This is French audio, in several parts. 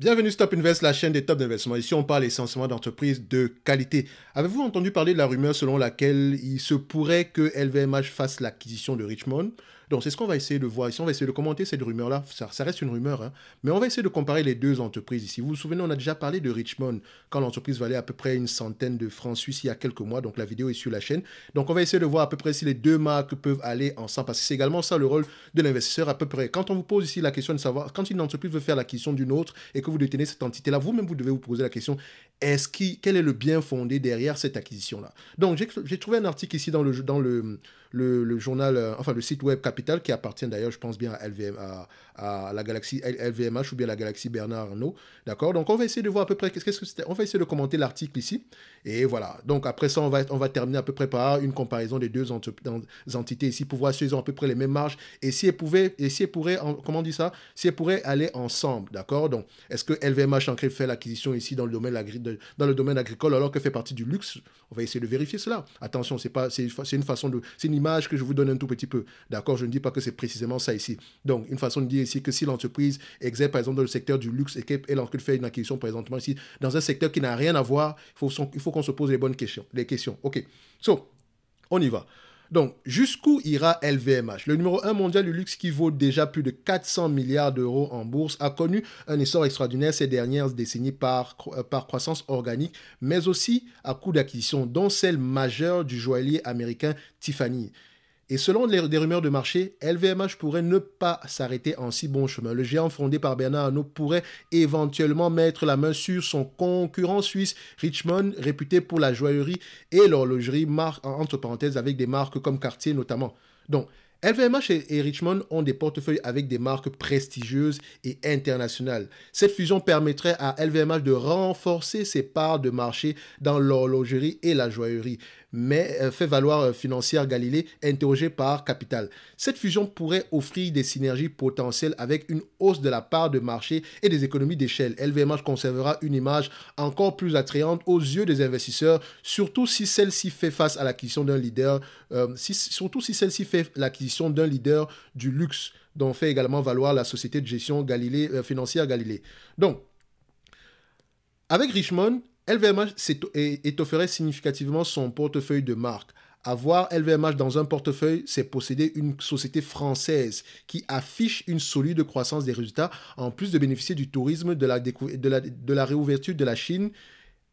Bienvenue Stop Invest, la chaîne des tops d'investissement. Ici, on parle essentiellement d'entreprises de qualité. Avez-vous entendu parler de la rumeur selon laquelle il se pourrait que LVMH fasse l'acquisition de Richmond donc c'est ce qu'on va essayer de voir ici. On va essayer de commenter cette rumeur-là. Ça, reste une rumeur, hein. mais on va essayer de comparer les deux entreprises ici. Vous vous souvenez, on a déjà parlé de Richmond quand l'entreprise valait à peu près une centaine de francs suisses il y a quelques mois. Donc la vidéo est sur la chaîne. Donc on va essayer de voir à peu près si les deux marques peuvent aller ensemble parce que c'est également ça le rôle de l'investisseur à peu près. Quand on vous pose ici la question de savoir quand une entreprise veut faire l'acquisition d'une autre et que vous détenez cette entité-là, vous-même vous devez vous poser la question est-ce qui, quel est le bien fondé derrière cette acquisition-là Donc, j'ai trouvé un article ici dans le, dans le, le, journal, euh, enfin le site web Capital, qui appartient d'ailleurs, je pense bien à, LVM, à, la galaxie LVMH ou bien la galaxie Bernard Arnault. D'accord Donc, on va essayer de voir à peu près qu'est-ce que c'était. On va essayer de commenter l'article ici. Et voilà. Donc, après ça, on va, on va terminer à peu près par une comparaison des deux entités ici pour voir si elles ont à peu près les mêmes marges et si elles, pouvaient, et si pourraient, comment on dit ça Si elles pourraient aller ensemble. D'accord Donc, est-ce que LVMH en fait l'acquisition ici dans le domaine de la grille dans le domaine agricole alors que fait partie du luxe. On va essayer de vérifier cela. Attention, c'est pas, c'est une façon de, c'est une image que je vous donne un tout petit peu. D'accord, je ne dis pas que c'est précisément ça ici. Donc, une façon de dire ici que si l'entreprise exerce par exemple dans le secteur du luxe et qu'elle en fait une acquisition présentement ici dans un secteur qui n'a rien à voir, il faut, il faut qu'on se pose les bonnes questions. Les questions. Ok. So, on y va. Donc, jusqu'où ira LVMH Le numéro 1 mondial du luxe qui vaut déjà plus de 400 milliards d'euros en bourse a connu un essor extraordinaire ces dernières décennies par, euh, par croissance organique, mais aussi à coût d'acquisition, dont celle majeure du joaillier américain Tiffany. Et selon des rumeurs de marché, LVMH pourrait ne pas s'arrêter en si bon chemin. Le géant fondé par Bernard Arnault pourrait éventuellement mettre la main sur son concurrent suisse Richmond, réputé pour la joaillerie et l'horlogerie, entre parenthèses, avec des marques comme Cartier notamment. Donc, LVMH et Richmond ont des portefeuilles avec des marques prestigieuses et internationales. Cette fusion permettrait à LVMH de renforcer ses parts de marché dans l'horlogerie et la joaillerie mais euh, fait valoir euh, financière Galilée, interrogée par Capital. Cette fusion pourrait offrir des synergies potentielles avec une hausse de la part de marché et des économies d'échelle. LVMH conservera une image encore plus attrayante aux yeux des investisseurs, surtout si celle-ci fait face à l'acquisition d'un leader, euh, surtout si celle-ci fait l'acquisition d'un leader du luxe dont fait également valoir la société de gestion Galilée, financière Galilée. Donc, avec Richmond, LVMH étofferait significativement son portefeuille de marque. Avoir LVMH dans un portefeuille, c'est posséder une société française qui affiche une solide croissance des résultats, en plus de bénéficier du tourisme, de la réouverture de la Chine,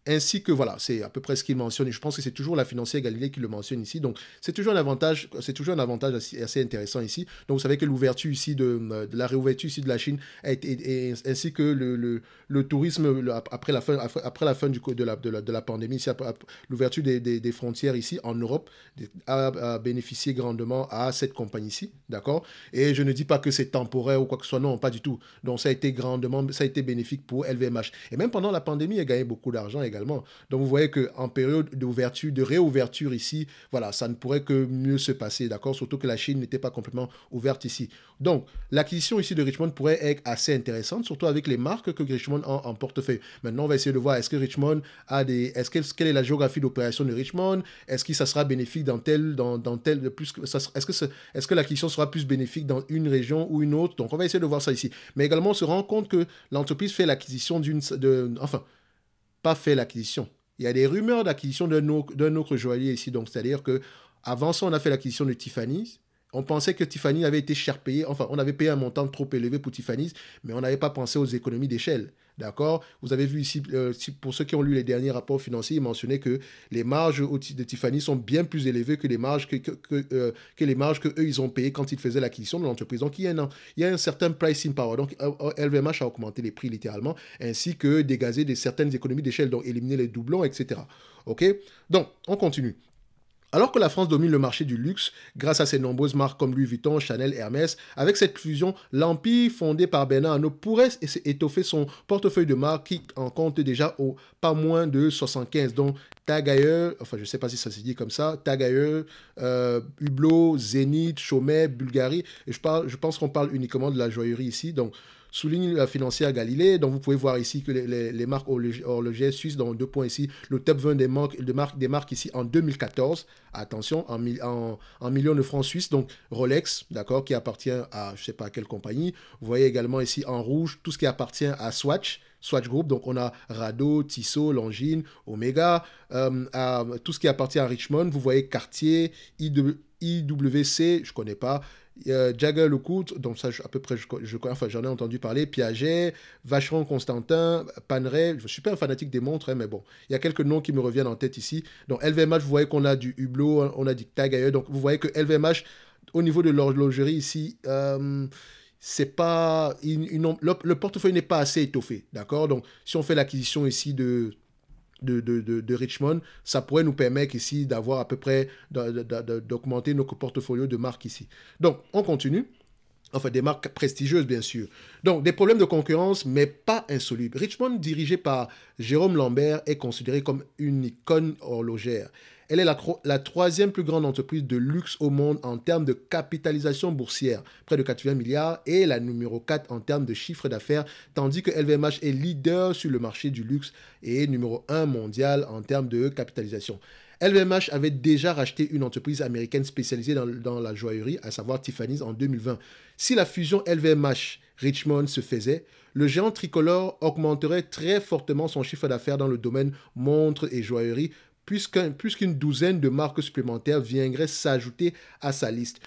ainsi que voilà, c'est à peu près ce qu'il mentionne. Je pense que c'est toujours la financière Galilée qui le mentionne ici. Donc c'est toujours un avantage, c'est toujours un avantage assez, intéressant ici. Donc vous savez que l'ouverture ici de, la réouverture ici de la Chine ainsi que le, le, tourisme après la fin après, la fin du, de, la, de, pandémie, l'ouverture des, frontières ici en Europe a, bénéficié grandement à cette compagnie ici, d'accord. Et je ne dis pas que c'est temporaire ou quoi que ce soit, non, pas du tout. Donc ça a été grandement, ça a été bénéfique pour LVMH. Et même pendant la pandémie, elle gagné beaucoup d'argent. Donc vous voyez qu'en période d'ouverture, de réouverture ici, voilà, ça ne pourrait que mieux se passer, d'accord Surtout que la Chine n'était pas complètement ouverte ici. Donc l'acquisition ici de Richmond pourrait être assez intéressante, surtout avec les marques que Richmond a en portefeuille. Maintenant, on va essayer de voir est-ce que Richmond a des... Est-ce quelle est la géographie d'opération de Richmond Est-ce que ça sera bénéfique dans tel... Dans, dans tel plus, est-ce que, est, ce que l'acquisition sera plus bénéfique dans une région ou une autre Donc on va essayer de voir ça ici. Mais également, on se rend compte que l'entreprise fait l'acquisition d'une... Enfin, fait l'acquisition. Il y a des rumeurs d'acquisition d'un autre, joaillier ici. Donc, c'est-à-dire que avant ça, on a fait l'acquisition de Tiffany's. On pensait que Tiffany avait été cher payé. Enfin, on avait payé un montant trop élevé pour Tiffany's, mais on n'avait pas pensé aux économies d'échelle. D'accord Vous avez vu ici, euh, pour ceux qui ont lu les derniers rapports financiers, ils mentionnaient que les marges de Tiffany sont bien plus élevées que les marges euh, que, les marges que eux, ils ont payées quand ils faisaient l'acquisition de l'entreprise. Donc, il y, a un, certain pricing power. Donc, LVMH euh, a augmenté les prix littéralement, ainsi que dégazé des, certaines économies d'échelle, donc éliminer les doublons, etc. OK Donc, on continue. Alors que la France domine le marché du luxe grâce à ses nombreuses marques comme Louis Vuitton, Chanel, Hermès, avec cette fusion, l'empire fondée par Bernard Arnault pourrait étoffer son portefeuille de marques qui en compte déjà au pas moins de 75, dont Tagayeur, enfin je ne sais pas si ça se dit comme ça, Tagayeur, Hublot, Zénith, Chaumet, Bulgarie, et je, je pense qu'on parle uniquement de la joaillerie ici, donc souligne la financière Galilée. Donc vous pouvez voir ici que les, marques horlogères suisses, dans deux points ici, le top 20 des, marques, des marques ici en 2014, attention, en, en, millions de francs suisses, donc Rolex, d'accord, qui appartient à je sais pas quelle compagnie. Vous voyez également ici en rouge tout ce qui appartient à Swatch. Swatch Group, donc on a Rado, Tissot, Longines, Omega, euh, tout ce qui appartient à Richmond, vous voyez Cartier, IWC, je ne connais pas, euh, Jagger Lecourt, donc ça à peu près je, enfin j'en ai entendu parler, Piaget, Vacheron Constantin, Panerai, je suis pas un fanatique des montres, hein, mais bon, il y a quelques noms qui me reviennent en tête ici. Donc LVMH, vous voyez qu'on a du Hublot, hein, on a du Tag Heuer. donc vous voyez que LVMH, au niveau de l'horlogerie ici, euh, c'est pas, une, le portefeuille n'est pas assez étoffé, d'accord Donc si on fait l'acquisition ici de de, de, de, Richmond, ça pourrait nous permettre ici d'avoir à peu près, d'augmenter nos portfolios de marques ici. Donc, on continue. Enfin, des marques prestigieuses, bien sûr. Donc, des problèmes de concurrence, mais pas insolubles. Richmond, dirigé par Jérôme Lambert, est considéré comme une icône horlogère. Elle est la, troisième plus grande entreprise de luxe au monde en termes de capitalisation boursière, près de 80 milliards, et la numéro 4 en termes de chiffre d'affaires, tandis que LVMH est leader sur le marché du luxe et numéro 1 mondial en termes de capitalisation. LVMH avait déjà racheté une entreprise américaine spécialisée dans, dans, la joaillerie, à savoir Tiffany's, en 2020. Si la fusion LVMH-Richmond se faisait, le géant tricolore augmenterait très fortement son chiffre d'affaires dans le domaine montres et joaillerie, puisqu'une qu'une douzaine de marques supplémentaires viendraient s'ajouter à sa liste.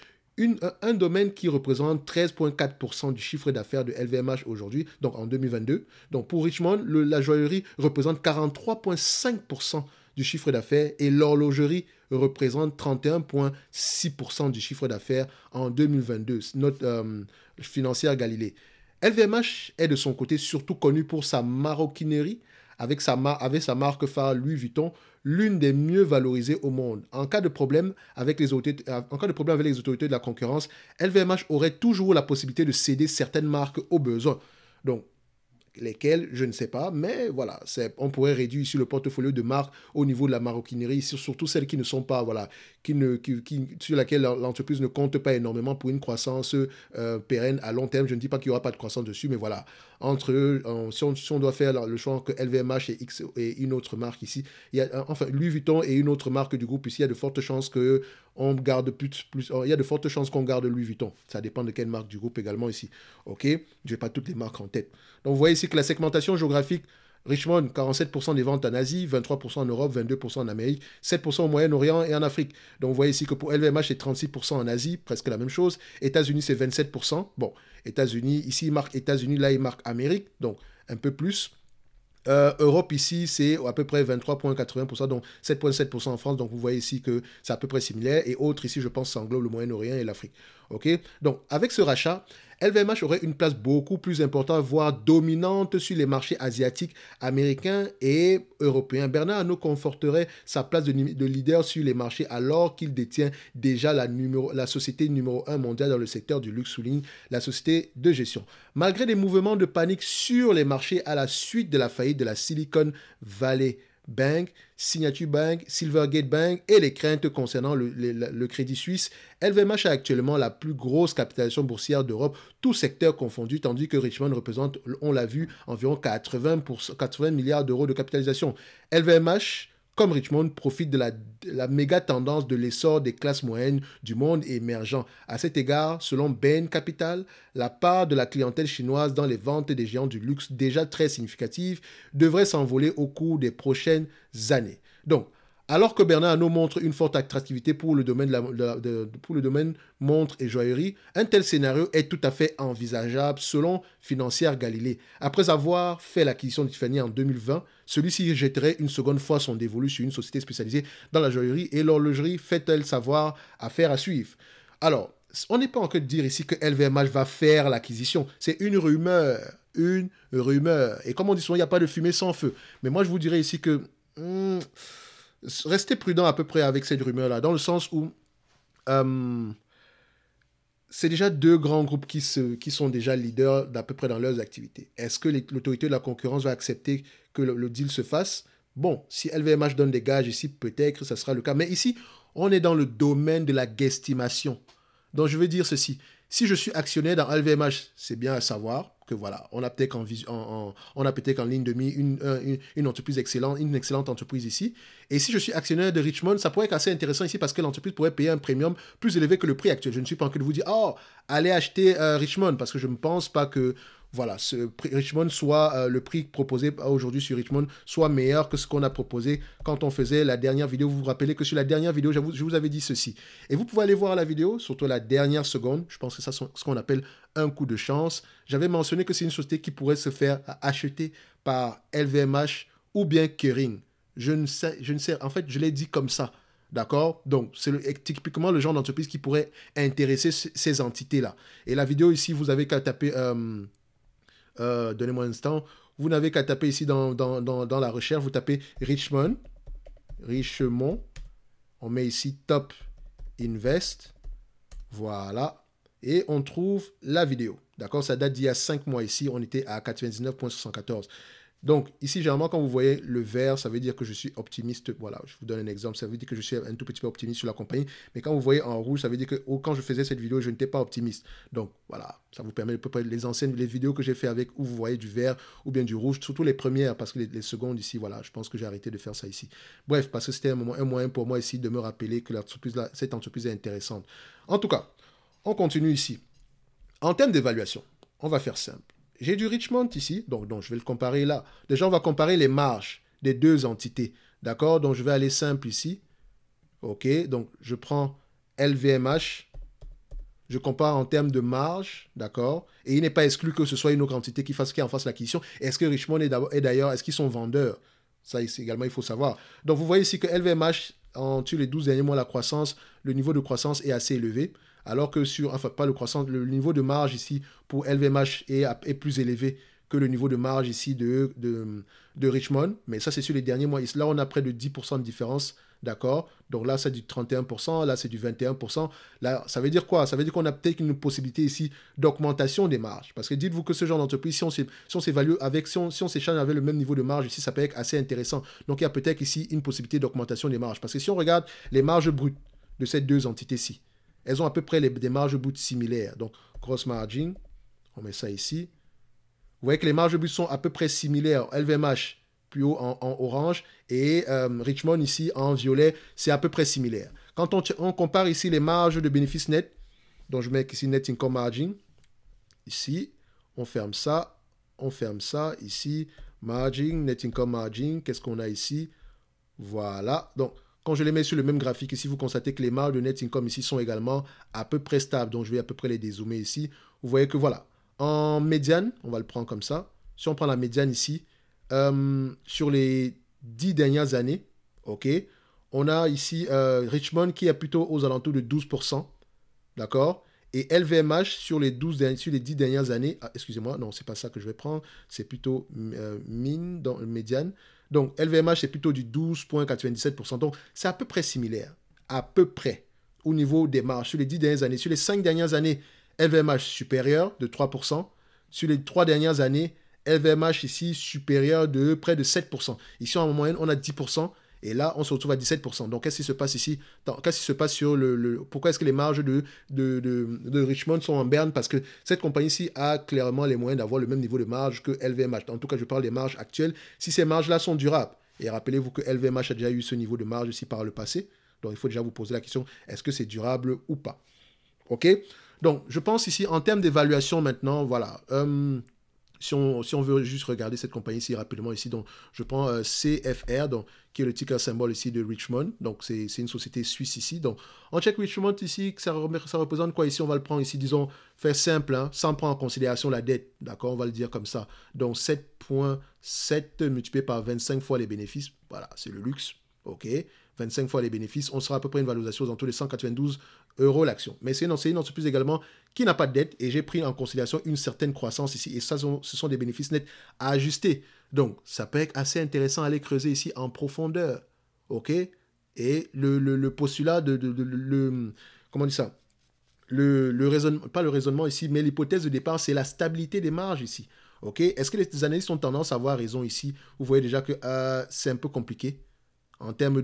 un domaine qui représente 13,4% du chiffre d'affaires de LVMH aujourd'hui, donc en 2022. Donc pour Richmond, la joaillerie représente 43,5% du chiffre d'affaires et l'horlogerie représente 31,6% du chiffre d'affaires en 2022, notre euh, financière Galilée. LVMH est de son côté surtout connu pour sa maroquinerie, avec sa, sa marque phare Louis Vuitton, l'une des mieux valorisées au monde. En cas de problème avec les autorités, en cas de, problème avec les autorités de la concurrence, LVMH aurait toujours la possibilité de céder certaines marques au besoin. Donc, lesquelles je ne sais pas, mais voilà, on pourrait réduire ici le portefeuille de marques au niveau de la maroquinerie, surtout celles qui ne sont pas, voilà, qui ne, qui, sur laquelle l'entreprise ne compte pas énormément pour une croissance euh, pérenne à long terme. Je ne dis pas qu'il n'y aura pas de croissance dessus, mais voilà, entre eux, si, on, doit faire le choix entre LVMH et, X, et une autre marque ici, il y a, enfin Louis Vuitton et une autre marque du groupe ici, il y a de fortes chances que on garde plus, oh, il y a de fortes chances qu'on garde Louis Vuitton. Ça dépend de quelle marque du groupe également ici. OK Je n'ai pas toutes les marques en tête. Donc vous voyez ici que la segmentation géographique, Richmond, 47% des ventes en Asie, 23% en Europe, 22% en Amérique, 7% au Moyen-Orient et en Afrique. Donc vous voyez ici que pour LVMH, c'est 36% en Asie, presque la même chose. États-Unis, c'est 27%. Bon, États-Unis, ici, il marque États-Unis, là, il marque Amérique, donc un peu plus. Euh, Europe ici, c'est à peu près 23,80%, donc 7,7% en France. Donc vous voyez ici que c'est à peu près similaire. Et autres ici, je pense, ça englobe le Moyen-Orient et l'Afrique. OK Donc avec ce rachat, LVMH aurait une place beaucoup plus importante, voire dominante sur les marchés asiatiques, américains et européens. Bernard Arnault conforterait sa place de, leader sur les marchés alors qu'il détient déjà la, la société numéro 1 mondiale dans le secteur du luxe, souligne la société de gestion. Malgré des mouvements de panique sur les marchés à la suite de la faillite de la Silicon Valley Bank, Signature Bank, Silvergate Bank et les craintes concernant le, Crédit Suisse, LVMH a actuellement la plus grosse capitalisation boursière d'Europe, tout secteur confondu, tandis que Richmond représente, on l'a vu, environ 80, 80 milliards d'euros de capitalisation. LVMH comme Richmond, profite de la, méga tendance de l'essor des classes moyennes du monde émergent. À cet égard, selon Bain Capital, la part de la clientèle chinoise dans les ventes des géants du luxe, déjà très significative, devrait s'envoler au cours des prochaines années. Donc, alors que Bernard Arnault montre une forte attractivité pour le domaine, de pour le domaine montre et joaillerie, un tel scénario est tout à fait envisageable selon Financière Galilée. Après avoir fait l'acquisition de Tiffany en 2020, celui-ci jetterait une seconde fois son dévolu sur une société spécialisée dans la joaillerie et l'horlogerie fait-elle savoir affaire à suivre. Alors, on n'est pas en train de dire ici que LVMH va faire l'acquisition. C'est une rumeur. Une rumeur. Et comme on dit souvent, il n'y a pas de fumée sans feu. Mais moi, je vous dirais ici que... Hmm, restez prudent à peu près avec cette rumeur-là, dans le sens où... Euh, c'est déjà deux grands groupes qui, qui sont déjà leaders d'à peu près dans leurs activités. Est-ce que l'autorité de la concurrence va accepter que le, deal se fasse Bon, si LVMH donne des gages ici, peut-être que ça sera le cas. Mais ici, on est dans le domaine de la guestimation. Donc je veux dire ceci. Si je suis actionnaire dans LVMH, c'est bien à savoir voilà, on a peut-être en, on a peut ligne de mi une, une, entreprise excellente, une excellente entreprise ici. Et si je suis actionnaire de Richmond, ça pourrait être assez intéressant ici parce que l'entreprise pourrait payer un premium plus élevé que le prix actuel. Je ne suis pas en train de vous dire, oh, allez acheter euh, Richmond parce que je ne pense pas que voilà, ce Richmond soit euh, le prix proposé aujourd'hui sur Richmond soit meilleur que ce qu'on a proposé quand on faisait la dernière vidéo. Vous vous rappelez que sur la dernière vidéo, je vous, avais dit ceci. Et vous pouvez aller voir la vidéo, surtout la dernière seconde. Je pense que ça, c'est ce qu'on appelle un coup de chance. J'avais mentionné que c'est une société qui pourrait se faire acheter par LVMH ou bien Kering. Je ne sais, je ne sais. En fait, je l'ai dit comme ça. D'accord Donc, c'est typiquement le genre d'entreprise qui pourrait intéresser ces entités-là. Et la vidéo ici, vous avez qu'à taper euh, euh, donnez-moi un instant. Vous n'avez qu'à taper ici dans, dans, dans, la recherche. Vous tapez Richmond. Richemont. On met ici Top Invest. Voilà. Et on trouve la vidéo. D'accord Ça date d'il y a 5 mois ici. On était à 99.74. Donc, ici, généralement, quand vous voyez le vert, ça veut dire que je suis optimiste. Voilà, je vous donne un exemple. Ça veut dire que je suis un tout petit peu optimiste sur la compagnie. Mais quand vous voyez en rouge, ça veut dire que oh, quand je faisais cette vidéo, je n'étais pas optimiste. Donc, voilà, ça vous permet de peu près les anciennes les vidéos que j'ai fait avec où vous voyez du vert ou bien du rouge, surtout les premières, parce que les, secondes ici, voilà, je pense que j'ai arrêté de faire ça ici. Bref, parce que c'était un, moyen pour moi ici de me rappeler que cette entreprise est intéressante. En tout cas, on continue ici. En termes d'évaluation, on va faire simple. J'ai du Richmond ici, donc, je vais le comparer là. Déjà, on va comparer les marges des deux entités. D'accord Donc, je vais aller simple ici. OK Donc, je prends LVMH. Je compare en termes de marge, d'accord Et il n'est pas exclu que ce soit une autre entité qui, fasse, en fasse l'acquisition. Est-ce que Richmond est d'ailleurs, est-ce qu'ils sont vendeurs Ça également, il faut savoir. Donc, vous voyez ici que LVMH, en les 12 derniers mois, la croissance, le niveau de croissance est assez élevé. Alors que sur, enfin pas le croissant, le niveau de marge ici pour LVMH est, plus élevé que le niveau de marge ici de, Richmond. Mais ça, c'est sur les derniers mois. Là, on a près de 10% de différence. D'accord Donc là, c'est du 31%, là, c'est du 21%. Là, ça veut dire quoi Ça veut dire qu'on a peut-être une possibilité ici d'augmentation des marges. Parce que dites-vous que ce genre d'entreprise, si on s'évalue avec, si on s'échange avec le même niveau de marge ici, ça peut être assez intéressant. Donc il y a peut-être ici une possibilité d'augmentation des marges. Parce que si on regarde les marges brutes de ces deux entités-ci, elles ont à peu près des marges brutes similaires. Donc, cross margin, on met ça ici. Vous voyez que les marges brutes sont à peu près similaires. LVMH, plus haut en, orange, et euh, Richmond ici en violet, c'est à peu près similaire. Quand on, on compare ici les marges de bénéfices net, donc je mets ici net income margin, ici, on ferme ça, on ferme ça, ici, margin, net income margin, qu'est-ce qu'on a ici Voilà, donc quand je les mets sur le même graphique, ici, vous constatez que les marges de net income ici sont également à peu près stables. Donc, je vais à peu près les dézoomer ici. Vous voyez que voilà, en médiane, on va le prendre comme ça. Si on prend la médiane ici, euh, sur les 10 dernières années, OK, on a ici euh, Richmond qui est plutôt aux alentours de 12%, d'accord Et LVMH sur les, 12 10 dernières années, ah, excusez-moi, non, c'est pas ça que je vais prendre, c'est plutôt euh, mine, dans, médiane. Donc LVMH, c'est plutôt du 12,97%. Donc c'est à peu près similaire, à peu près, au niveau des marges sur les 10 dernières années. Sur les 5 dernières années, LVMH supérieur de 3%. Sur les 3 dernières années, LVMH ici supérieur de près de 7%. Ici, en moyenne, on a 10%. Et là, on se retrouve à 17%. Donc, qu'est-ce qui se passe ici Qu'est-ce qui se passe sur le... Pourquoi est-ce que les marges de, de, de, Richmond sont en berne Parce que cette compagnie-ci a clairement les moyens d'avoir le même niveau de marge que LVMH. En tout cas, je parle des marges actuelles. Si ces marges-là sont durables, et rappelez-vous que LVMH a déjà eu ce niveau de marge ici par le passé, donc il faut déjà vous poser la question, est-ce que c'est durable ou pas OK Donc, je pense ici, en termes d'évaluation maintenant, voilà. Euh, si on, veut juste regarder cette compagnie ici rapidement, ici, donc je prends euh, CFR, donc, qui est le ticker symbole ici de Richmond. Donc c'est une société suisse ici. Donc on check Richmond ici, ça, ça représente quoi ici On va le prendre ici, disons, faire simple, hein, sans prendre en considération la dette. D'accord On va le dire comme ça. Donc 7.7 multiplié par 25 fois les bénéfices. Voilà, c'est le luxe. OK 25 fois les bénéfices, on sera à peu près une valorisation dans tous les 192 euros l'action. Mais c'est une entreprise également qui n'a pas de dette et j'ai pris en considération une certaine croissance ici et ça, ce sont des bénéfices nets à ajuster. Donc, ça peut être assez intéressant à aller creuser ici en profondeur. OK Et le, postulat de, le, Comment on dit ça le, pas le raisonnement ici, mais l'hypothèse de départ, c'est la stabilité des marges ici. OK Est-ce que les analystes ont tendance à avoir raison ici Vous voyez déjà que euh, c'est un peu compliqué en termes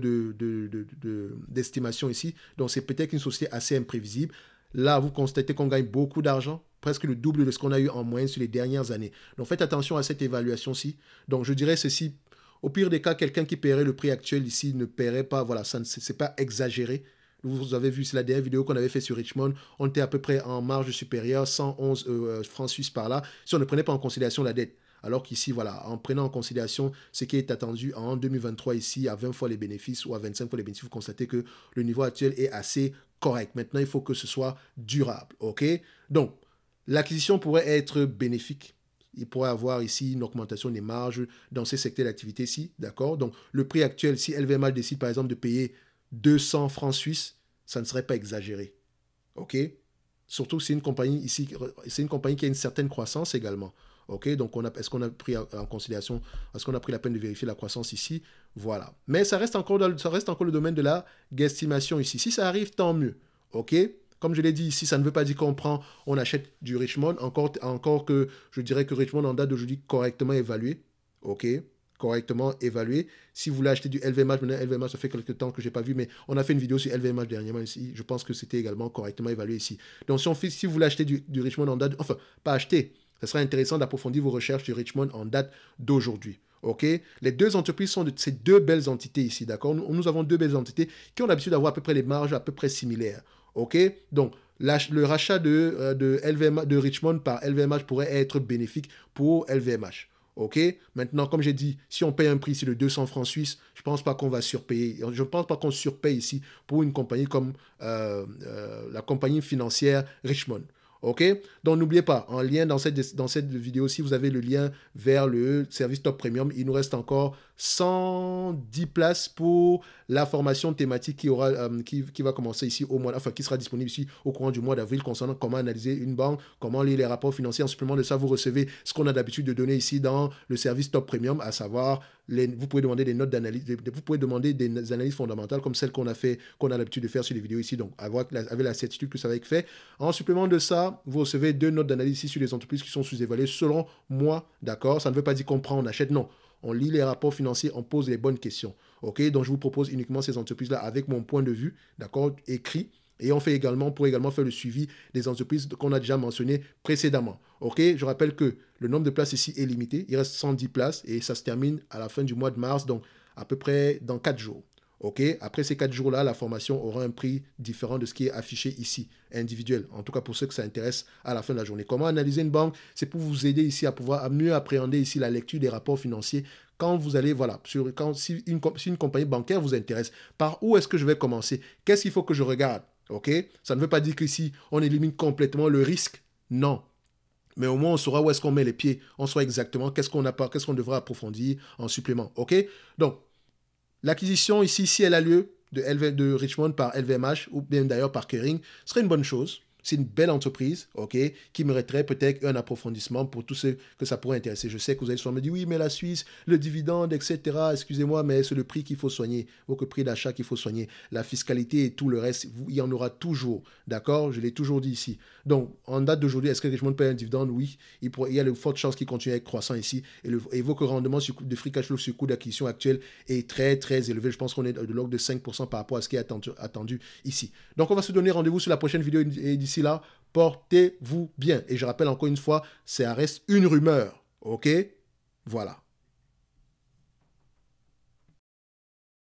d'estimation de, de, ici. Donc, c'est peut-être une société assez imprévisible. Là, vous constatez qu'on gagne beaucoup d'argent, presque le double de ce qu'on a eu en moyenne sur les dernières années. Donc faites attention à cette évaluation-ci. Donc je dirais ceci, au pire des cas, quelqu'un qui paierait le prix actuel ici ne paierait pas, voilà, ça n'est pas exagéré. Vous avez vu, c'est la dernière vidéo qu'on avait fait sur Richmond. On était à peu près en marge supérieure, 111 euh, euh, francs suisses par là, si on ne prenait pas en considération la dette. Alors qu'ici, voilà, en prenant en considération ce qui est attendu en 2023 ici, à 20 fois les bénéfices ou à 25 fois les bénéfices, vous constatez que le niveau actuel est assez correct. Maintenant, il faut que ce soit durable. OK Donc, l'acquisition pourrait être bénéfique. Il pourrait avoir ici une augmentation des marges dans ces secteurs d'activité-ci. D'accord Donc, le prix actuel, si LVMH décide par exemple de payer 200 francs suisses, ça ne serait pas exagéré. OK Surtout, c'est une compagnie ici, c'est une compagnie qui a une certaine croissance également. Ok, donc on est-ce qu'on a pris en considération, est-ce qu'on a pris la peine de vérifier la croissance ici Voilà. Mais ça reste encore, ça reste encore le domaine de la guestimation ici. Si ça arrive, tant mieux. Ok comme je l'ai dit ici, ça ne veut pas dire qu'on prend, on achète du Richmond, encore, encore que je dirais que Richmond en date d'aujourd'hui correctement évalué. Ok correctement évalué. Si vous voulez acheter du LVMH, maintenant LVMH, ça fait quelques temps que je n'ai pas vu, mais on a fait une vidéo sur LVMH dernièrement ici. Je pense que c'était également correctement évalué ici. Donc si, on fait, si vous voulez acheter du, du Richmond en date, enfin, pas acheter, ce sera intéressant d'approfondir vos recherches sur Richmond en date d'aujourd'hui. OK Les deux entreprises sont de ces deux belles entités ici, d'accord nous, avons deux belles entités qui ont l'habitude d'avoir à peu près les marges à peu près similaires. OK Donc, le rachat de, euh, de, Richmond par LVMH pourrait être bénéfique pour LVMH. OK Maintenant, comme j'ai dit, si on paye un prix ici de 200 francs suisses, je ne pense pas qu'on va surpayer. Je ne pense pas qu'on surpaye ici pour une compagnie comme euh, euh, la compagnie financière Richmond. OK Donc n'oubliez pas, en lien dans cette, dans cette vidéo si vous avez le lien vers le service Top Premium. Il nous reste encore 110 places pour la formation thématique qui, aura, euh, qui, qui, va commencer ici au mois, enfin qui sera disponible ici au courant du mois d'avril concernant comment analyser une banque, comment lire les rapports financiers. En supplément de ça, vous recevez ce qu'on a d'habitude de donner ici dans le service Top Premium, à savoir vous pouvez demander des notes d'analyse, vous pouvez demander des analyses fondamentales comme celles qu'on a fait, qu'on a l'habitude de faire sur les vidéos ici, donc avoir avec la certitude que ça va être fait. En supplément de ça, vous recevez deux notes d'analyse ici sur les entreprises qui sont sous-évaluées selon moi, d'accord Ça ne veut pas dire qu'on prend, on achète, non on lit les rapports financiers, on pose les bonnes questions. OK Donc, je vous propose uniquement ces entreprises-là avec mon point de vue, d'accord, écrit. Et on fait également, pour également faire le suivi des entreprises qu'on a déjà mentionnées précédemment. OK Je rappelle que le nombre de places ici est limité. Il reste 110 places et ça se termine à la fin du mois de mars, donc à peu près dans 4 jours. Ok, après ces quatre jours-là, la formation aura un prix différent de ce qui est affiché ici, individuel. En tout cas, pour ceux que ça intéresse à la fin de la journée. Comment analyser une banque C'est pour vous aider ici à pouvoir mieux appréhender ici la lecture des rapports financiers. Quand vous allez, voilà, sur, quand, si, une, une compagnie bancaire vous intéresse, par où est-ce que je vais commencer Qu'est-ce qu'il faut que je regarde Ok Ça ne veut pas dire qu'ici, on élimine complètement le risque. Non, mais au moins on saura où est-ce qu'on met les pieds, on saura exactement qu'est-ce qu'on a pas, qu'est-ce qu'on devra approfondir en supplément. OK Donc, L'acquisition ici, si elle a lieu, de, Richmond par LVMH ou bien d'ailleurs par Kering, serait une bonne chose. C'est une belle entreprise, OK, qui mériterait peut-être un approfondissement pour tous ceux que ça pourrait intéresser. Je sais que vous allez souvent me dire, oui, mais la Suisse, le dividende, etc. Excusez-moi, mais c'est le prix qu'il faut soigner, Vos prix d'achat qu'il faut soigner, la fiscalité et tout le reste, il y en aura toujours, d'accord Je l'ai toujours dit ici. Donc, en date d'aujourd'hui, est-ce que Richmond paye un dividende Oui, il, y a de fortes chances qu'il continue à être croissant ici, et, le, et votre rendement de free cash flow sur coût d'acquisition actuel est très, très élevé. Je pense qu'on est de l'ordre de 5% par rapport à ce qui est attendu, ici. Donc, on va se donner rendez-vous sur la prochaine vidéo, d'ici là, portez-vous bien. Et je rappelle encore une fois, ça reste une rumeur. OK Voilà.